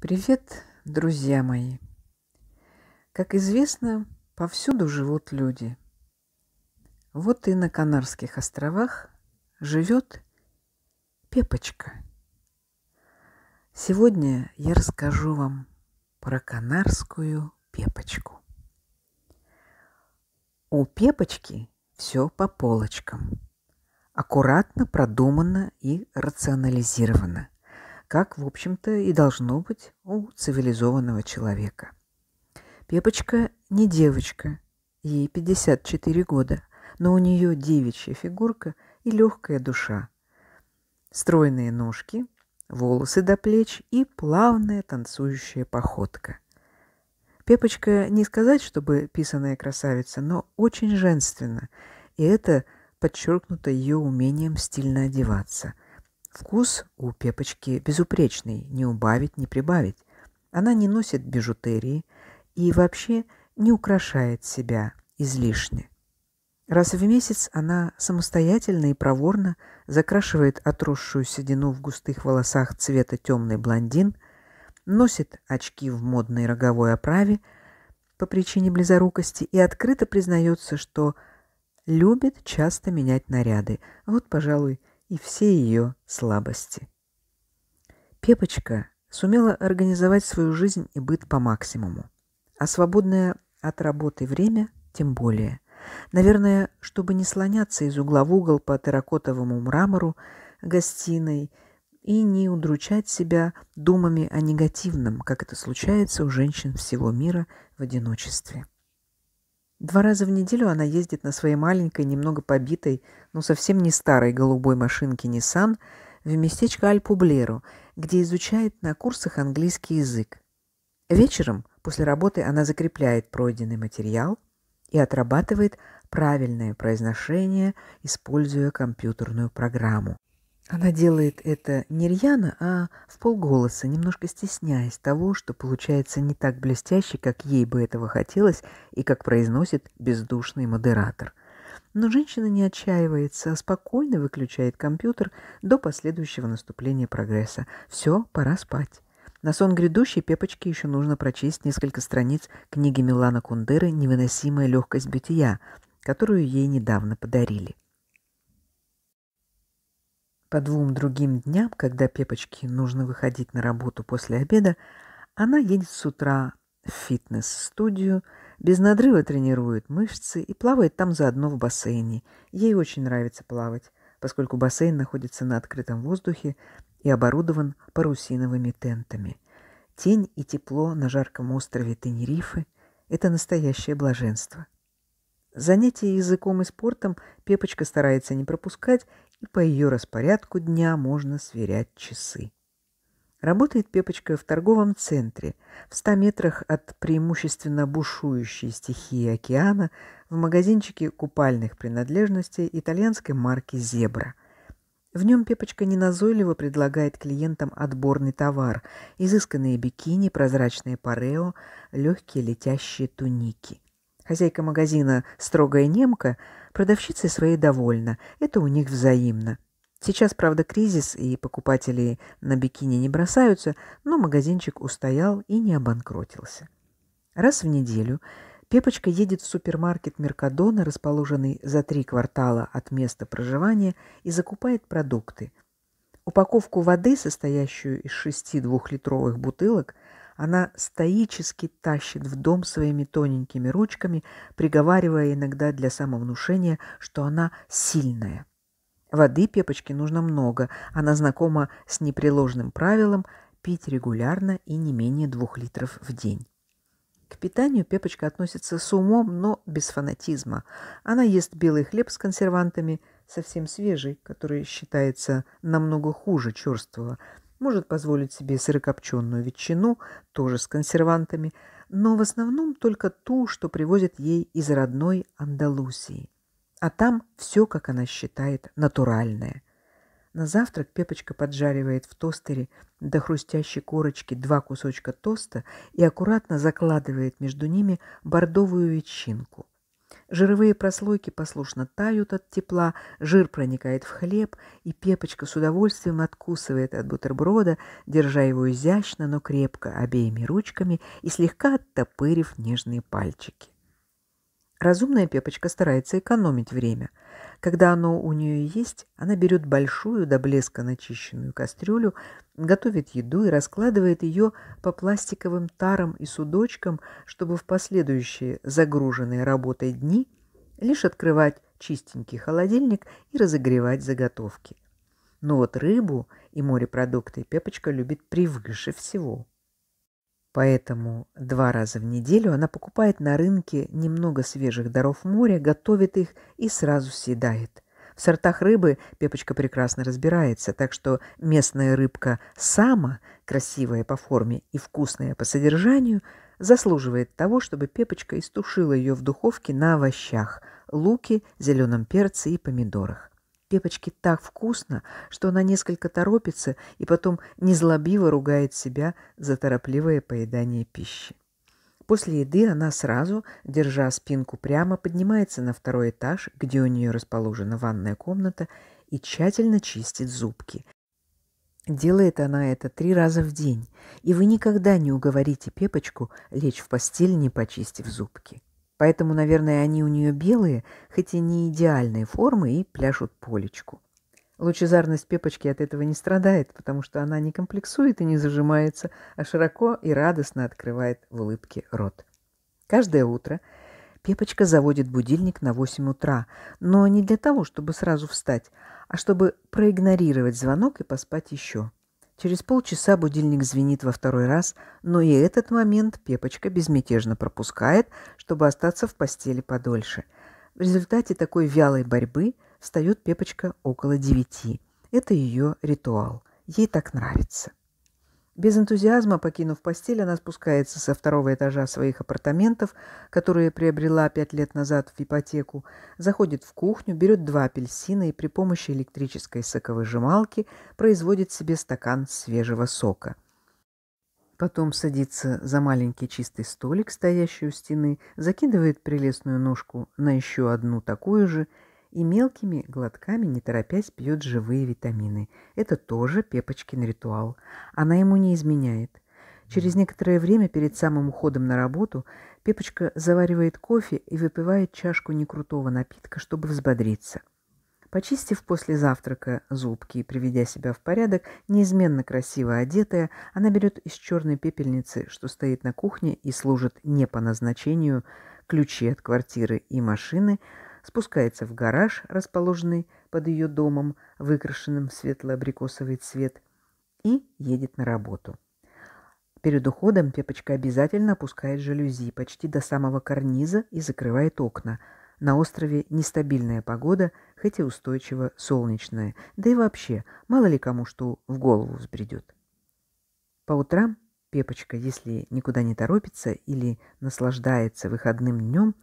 Привет, друзья мои! Как известно, повсюду живут люди. Вот и на Канарских островах живет Пепочка. Сегодня я расскажу вам про канарскую Пепочку. У Пепочки все по полочкам. Аккуратно, продумано и рационализировано – как, в общем-то, и должно быть у цивилизованного человека. Пепочка не девочка, ей 54 года, но у нее девичья фигурка и легкая душа. Стройные ножки, волосы до плеч и плавная танцующая походка. Пепочка не сказать, чтобы писаная красавица, но очень женственна, и это подчеркнуто ее умением стильно одеваться – Вкус у Пепочки безупречный, не убавить, не прибавить. Она не носит бижутерии и вообще не украшает себя излишне. Раз в месяц она самостоятельно и проворно закрашивает отросшую седину в густых волосах цвета темный блондин, носит очки в модной роговой оправе по причине близорукости и открыто признается, что любит часто менять наряды. Вот, пожалуй, и все ее слабости. Пепочка сумела организовать свою жизнь и быт по максимуму, а свободное от работы время тем более. Наверное, чтобы не слоняться из угла в угол по терракотовому мрамору гостиной и не удручать себя думами о негативном, как это случается у женщин всего мира в одиночестве. Два раза в неделю она ездит на своей маленькой, немного побитой, но совсем не старой голубой машинке Nissan в местечко Альпублеру, где изучает на курсах английский язык. Вечером, после работы, она закрепляет пройденный материал и отрабатывает правильное произношение, используя компьютерную программу. Она делает это не рьяно, а в полголоса, немножко стесняясь того, что получается не так блестяще, как ей бы этого хотелось и как произносит бездушный модератор. Но женщина не отчаивается, а спокойно выключает компьютер до последующего наступления прогресса. Все, пора спать. На сон грядущий Пепочке еще нужно прочесть несколько страниц книги Милана Кундеры «Невыносимая легкость бытия», которую ей недавно подарили. По двум другим дням, когда Пепочке нужно выходить на работу после обеда, она едет с утра в фитнес-студию, без надрыва тренирует мышцы и плавает там заодно в бассейне. Ей очень нравится плавать, поскольку бассейн находится на открытом воздухе и оборудован парусиновыми тентами. Тень и тепло на жарком острове Тенерифе – это настоящее блаженство. Занятия языком и спортом Пепочка старается не пропускать, и по ее распорядку дня можно сверять часы. Работает Пепочка в торговом центре, в 100 метрах от преимущественно бушующей стихии океана, в магазинчике купальных принадлежностей итальянской марки «Зебра». В нем Пепочка неназойливо предлагает клиентам отборный товар – изысканные бикини, прозрачные парео, легкие летящие туники – Хозяйка магазина, строгая немка, продавщицы своей довольна. Это у них взаимно. Сейчас, правда, кризис, и покупатели на бикини не бросаются, но магазинчик устоял и не обанкротился. Раз в неделю Пепочка едет в супермаркет Меркадона, расположенный за три квартала от места проживания, и закупает продукты. Упаковку воды, состоящую из шести двухлитровых бутылок, она стоически тащит в дом своими тоненькими ручками, приговаривая иногда для самовнушения, что она сильная. Воды Пепочки нужно много, она знакома с непреложным правилом пить регулярно и не менее двух литров в день. К питанию Пепочка относится с умом, но без фанатизма. Она ест белый хлеб с консервантами, совсем свежий, который считается намного хуже черствого, может позволить себе сырокопченую ветчину, тоже с консервантами, но в основном только ту, что привозят ей из родной Андалусии. А там все, как она считает, натуральное. На завтрак Пепочка поджаривает в тостере до хрустящей корочки два кусочка тоста и аккуратно закладывает между ними бордовую ветчинку. Жировые прослойки послушно тают от тепла, жир проникает в хлеб, и Пепочка с удовольствием откусывает от бутерброда, держа его изящно, но крепко обеими ручками и слегка оттопырив нежные пальчики. Разумная Пепочка старается экономить время – когда оно у нее есть, она берет большую до блеска начищенную кастрюлю, готовит еду и раскладывает ее по пластиковым тарам и судочкам, чтобы в последующие загруженные работой дни лишь открывать чистенький холодильник и разогревать заготовки. Но вот рыбу и морепродукты Пепочка любит превыше всего. Поэтому два раза в неделю она покупает на рынке немного свежих даров моря, готовит их и сразу съедает. В сортах рыбы Пепочка прекрасно разбирается, так что местная рыбка сама, красивая по форме и вкусная по содержанию, заслуживает того, чтобы Пепочка истушила ее в духовке на овощах, луке, зеленом перце и помидорах. Пепочке так вкусно, что она несколько торопится и потом незлобиво ругает себя за торопливое поедание пищи. После еды она сразу, держа спинку прямо, поднимается на второй этаж, где у нее расположена ванная комната, и тщательно чистит зубки. Делает она это три раза в день, и вы никогда не уговорите Пепочку лечь в постель, не почистив зубки. Поэтому, наверное, они у нее белые, хоть и не идеальные формы, и пляшут полечку. Лучезарность Пепочки от этого не страдает, потому что она не комплексует и не зажимается, а широко и радостно открывает в улыбке рот. Каждое утро Пепочка заводит будильник на 8 утра, но не для того, чтобы сразу встать, а чтобы проигнорировать звонок и поспать еще. Через полчаса будильник звенит во второй раз, но и этот момент Пепочка безмятежно пропускает, чтобы остаться в постели подольше. В результате такой вялой борьбы встает Пепочка около девяти. Это ее ритуал. Ей так нравится. Без энтузиазма, покинув постель, она спускается со второго этажа своих апартаментов, которые приобрела пять лет назад в ипотеку, заходит в кухню, берет два апельсина и при помощи электрической соковыжималки производит себе стакан свежего сока. Потом садится за маленький чистый столик, стоящий у стены, закидывает прелестную ножку на еще одну такую же и мелкими глотками, не торопясь, пьет живые витамины. Это тоже Пепочкин ритуал. Она ему не изменяет. Через некоторое время перед самым уходом на работу Пепочка заваривает кофе и выпивает чашку некрутого напитка, чтобы взбодриться. Почистив после завтрака зубки и приведя себя в порядок, неизменно красиво одетая, она берет из черной пепельницы, что стоит на кухне и служит не по назначению, ключи от квартиры и машины – спускается в гараж, расположенный под ее домом, выкрашенным в светло-абрикосовый цвет, и едет на работу. Перед уходом Пепочка обязательно опускает жалюзи почти до самого карниза и закрывает окна. На острове нестабильная погода, хоть и устойчиво солнечная, да и вообще, мало ли кому что в голову взбредет. По утрам Пепочка, если никуда не торопится или наслаждается выходным днем,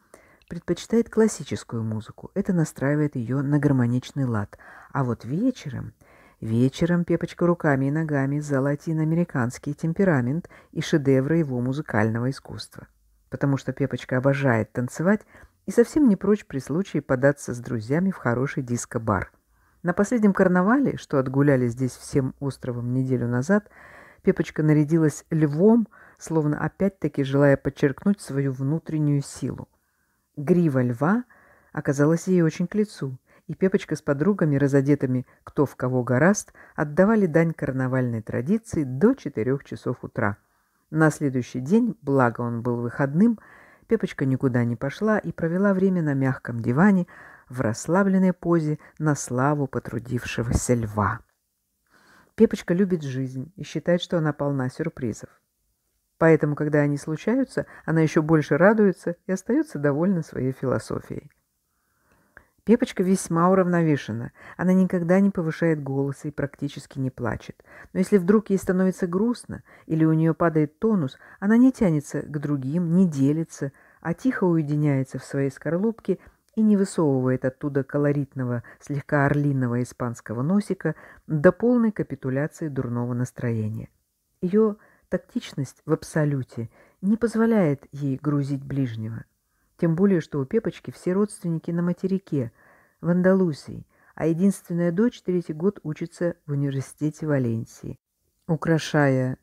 предпочитает классическую музыку. Это настраивает ее на гармоничный лад. А вот вечером... Вечером Пепочка руками и ногами за латиноамериканский темперамент и шедевры его музыкального искусства. Потому что Пепочка обожает танцевать и совсем не прочь при случае податься с друзьями в хороший диско-бар. На последнем карнавале, что отгуляли здесь всем островом неделю назад, Пепочка нарядилась львом, словно опять-таки желая подчеркнуть свою внутреннюю силу. Грива льва оказалась ей очень к лицу, и Пепочка с подругами, разодетыми кто в кого гораст, отдавали дань карнавальной традиции до четырех часов утра. На следующий день, благо он был выходным, Пепочка никуда не пошла и провела время на мягком диване в расслабленной позе на славу потрудившегося льва. Пепочка любит жизнь и считает, что она полна сюрпризов. Поэтому, когда они случаются, она еще больше радуется и остается довольна своей философией. Пепочка весьма уравновешена. Она никогда не повышает голоса и практически не плачет. Но если вдруг ей становится грустно или у нее падает тонус, она не тянется к другим, не делится, а тихо уединяется в своей скорлупке и не высовывает оттуда колоритного, слегка орлиного испанского носика до полной капитуляции дурного настроения. Ее Тактичность в абсолюте не позволяет ей грузить ближнего. Тем более, что у Пепочки все родственники на материке, в Андалусии, а единственная дочь третий год учится в университете Валенсии. Украшая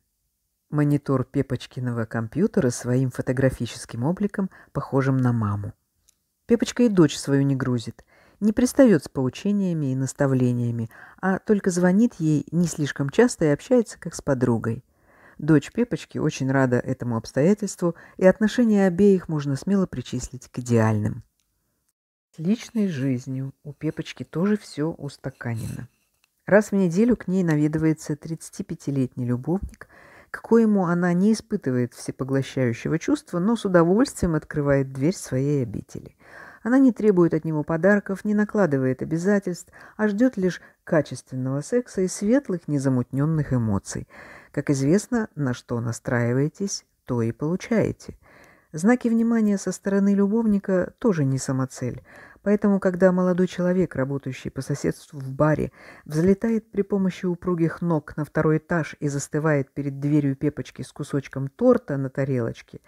монитор Пепочкиного компьютера своим фотографическим обликом, похожим на маму. Пепочка и дочь свою не грузит, не пристает с поучениями и наставлениями, а только звонит ей не слишком часто и общается, как с подругой. Дочь Пепочки очень рада этому обстоятельству, и отношения обеих можно смело причислить к идеальным. С личной жизнью у Пепочки тоже все устаканено. Раз в неделю к ней наведывается 35-летний любовник, к коему она не испытывает всепоглощающего чувства, но с удовольствием открывает дверь своей обители. Она не требует от него подарков, не накладывает обязательств, а ждет лишь качественного секса и светлых, незамутненных эмоций – как известно, на что настраиваетесь, то и получаете. Знаки внимания со стороны любовника тоже не самоцель, поэтому когда молодой человек, работающий по соседству в баре, взлетает при помощи упругих ног на второй этаж и застывает перед дверью пепочки с кусочком торта на тарелочке,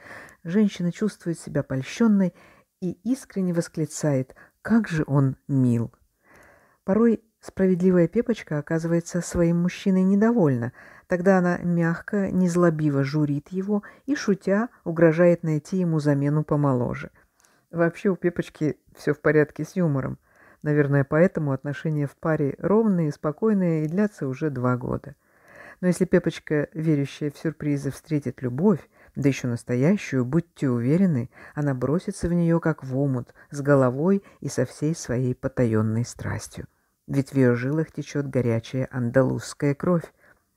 женщина чувствует себя польщенной и искренне восклицает «Как же он мил!». Порой справедливая пепочка оказывается своим мужчиной недовольна – Тогда она мягко, незлобиво журит его и, шутя, угрожает найти ему замену помоложе. Вообще у Пепочки все в порядке с юмором. Наверное, поэтому отношения в паре ровные, спокойные и длятся уже два года. Но если Пепочка, верящая в сюрпризы, встретит любовь, да еще настоящую, будьте уверены, она бросится в нее как в омут, с головой и со всей своей потаенной страстью. Ведь в ее жилах течет горячая андалузская кровь,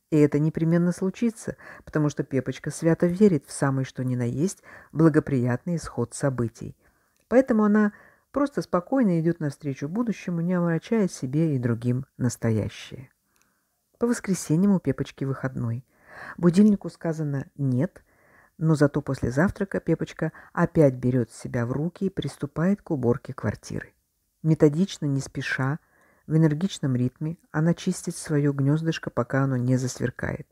и это непременно случится, потому что Пепочка свято верит в самый что ни на есть благоприятный исход событий. Поэтому она просто спокойно идет навстречу будущему, не омрачая себе и другим настоящее. По воскресеньям у Пепочки выходной. Будильнику сказано «нет», но зато после завтрака Пепочка опять берет себя в руки и приступает к уборке квартиры. Методично, не спеша, в энергичном ритме она чистит свое гнездышко, пока оно не засверкает.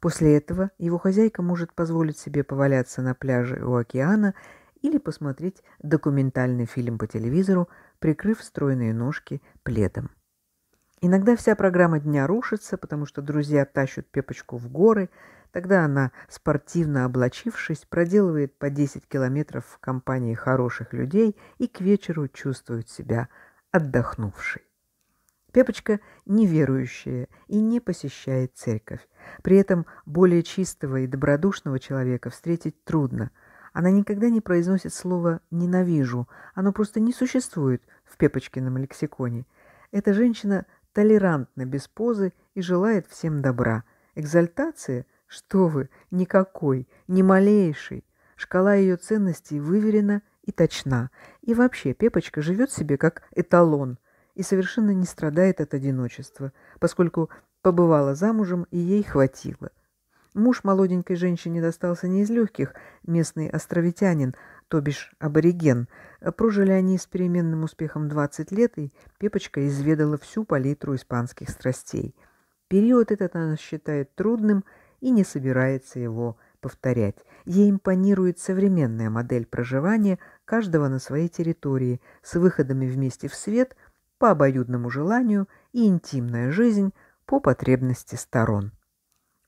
После этого его хозяйка может позволить себе поваляться на пляже у океана или посмотреть документальный фильм по телевизору, прикрыв стройные ножки пледом. Иногда вся программа дня рушится, потому что друзья тащат Пепочку в горы. Тогда она, спортивно облачившись, проделывает по 10 километров в компании хороших людей и к вечеру чувствует себя отдохнувшей. Пепочка неверующая и не посещает церковь. При этом более чистого и добродушного человека встретить трудно. Она никогда не произносит слово «ненавижу», оно просто не существует в Пепочкином лексиконе. Эта женщина толерантна без позы и желает всем добра. Экзальтация? Что вы, никакой, ни малейшей. Шкала ее ценностей выверена и точна. И вообще, Пепочка живет себе как эталон – и совершенно не страдает от одиночества, поскольку побывала замужем и ей хватило. Муж молоденькой женщине достался не из легких, местный островитянин, то бишь абориген. Прожили они с переменным успехом 20 лет, и Пепочка изведала всю палитру испанских страстей. Период этот она считает трудным и не собирается его повторять. Ей импонирует современная модель проживания каждого на своей территории, с выходами вместе в свет – по обоюдному желанию и интимная жизнь по потребности сторон.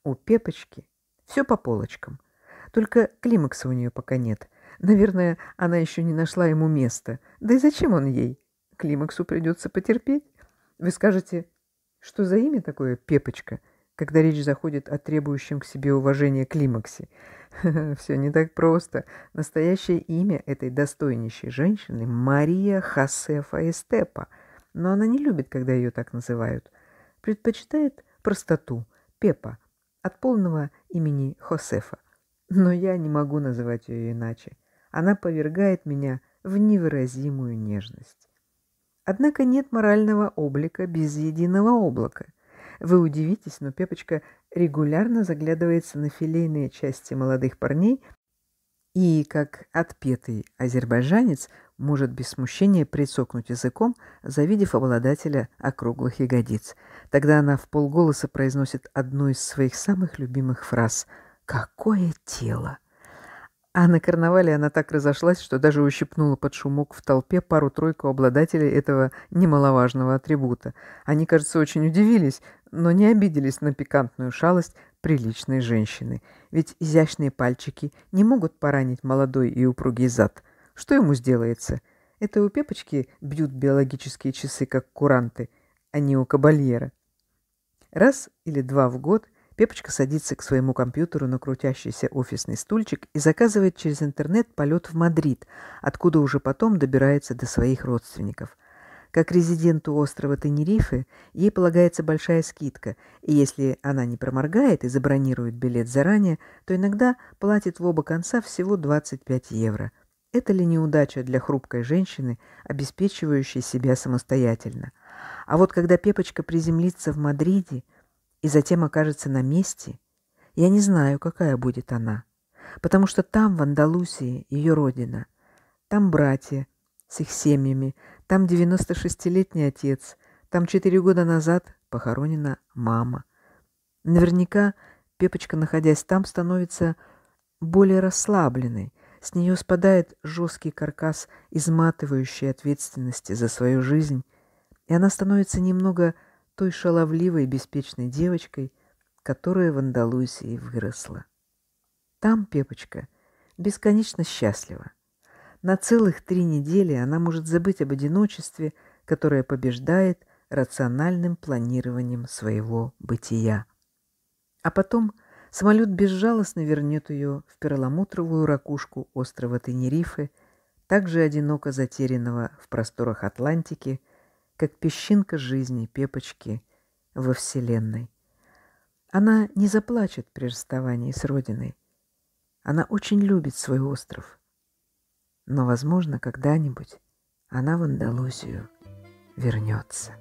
У Пепочки все по полочкам. Только климакса у нее пока нет. Наверное, она еще не нашла ему места. Да и зачем он ей? Климаксу придется потерпеть. Вы скажете, что за имя такое «Пепочка», когда речь заходит о требующем к себе уважения климаксе? Все не так просто. Настоящее имя этой достойнейшей женщины – Мария Хасефа Фаэстепа – но она не любит, когда ее так называют. Предпочитает простоту, Пепа, от полного имени Хосефа. Но я не могу называть ее иначе. Она повергает меня в невыразимую нежность. Однако нет морального облика без единого облака. Вы удивитесь, но Пепочка регулярно заглядывается на филейные части молодых парней и, как отпетый азербайджанец, может без смущения прицокнуть языком, завидев обладателя округлых ягодиц. Тогда она в полголоса произносит одну из своих самых любимых фраз «Какое тело!». А на карнавале она так разошлась, что даже ущипнула под шумок в толпе пару-тройку обладателей этого немаловажного атрибута. Они, кажется, очень удивились, но не обиделись на пикантную шалость приличной женщины. Ведь изящные пальчики не могут поранить молодой и упругий зад – что ему сделается? Это у Пепочки бьют биологические часы, как куранты, а не у кабальера. Раз или два в год Пепочка садится к своему компьютеру на крутящийся офисный стульчик и заказывает через интернет полет в Мадрид, откуда уже потом добирается до своих родственников. Как резиденту острова Тенерифе ей полагается большая скидка, и если она не проморгает и забронирует билет заранее, то иногда платит в оба конца всего 25 евро – это ли неудача для хрупкой женщины, обеспечивающей себя самостоятельно? А вот когда Пепочка приземлится в Мадриде и затем окажется на месте, я не знаю, какая будет она. Потому что там, в Андалусии, ее родина. Там братья с их семьями, там 96-летний отец, там четыре года назад похоронена мама. Наверняка Пепочка, находясь там, становится более расслабленной, с нее спадает жесткий каркас изматывающий ответственности за свою жизнь, и она становится немного той шаловливой беспечной девочкой, которая в Андалусии выросла. Там Пепочка бесконечно счастлива. На целых три недели она может забыть об одиночестве, которое побеждает рациональным планированием своего бытия. А потом Самолет безжалостно вернет ее в перламутровую ракушку острова Тенерифе, также одиноко затерянного в просторах Атлантики, как песчинка жизни Пепочки во Вселенной. Она не заплачет при расставании с Родиной. Она очень любит свой остров. Но, возможно, когда-нибудь она в Андалузию вернется.